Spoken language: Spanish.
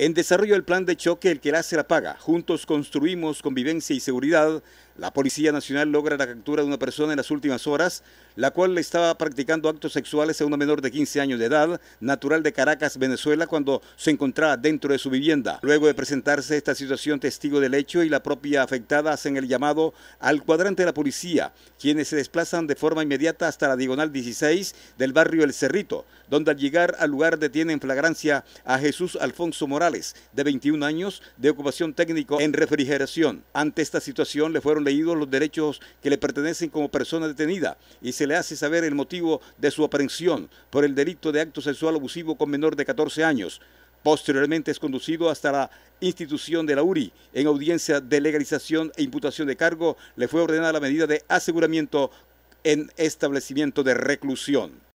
En desarrollo del plan de choque, el que la hace la paga. Juntos construimos convivencia y seguridad la Policía Nacional logra la captura de una persona en las últimas horas, la cual estaba practicando actos sexuales a una menor de 15 años de edad, natural de Caracas, Venezuela, cuando se encontraba dentro de su vivienda. Luego de presentarse esta situación, testigo del hecho y la propia afectada hacen el llamado al cuadrante de la policía, quienes se desplazan de forma inmediata hasta la diagonal 16 del barrio El Cerrito, donde al llegar al lugar detienen en flagrancia a Jesús Alfonso Morales, de 21 años, de ocupación técnico en refrigeración. Ante esta situación le fueron los derechos que le pertenecen como persona detenida y se le hace saber el motivo de su aprehensión por el delito de acto sexual abusivo con menor de 14 años. Posteriormente es conducido hasta la institución de la URI. En audiencia de legalización e imputación de cargo, le fue ordenada la medida de aseguramiento en establecimiento de reclusión.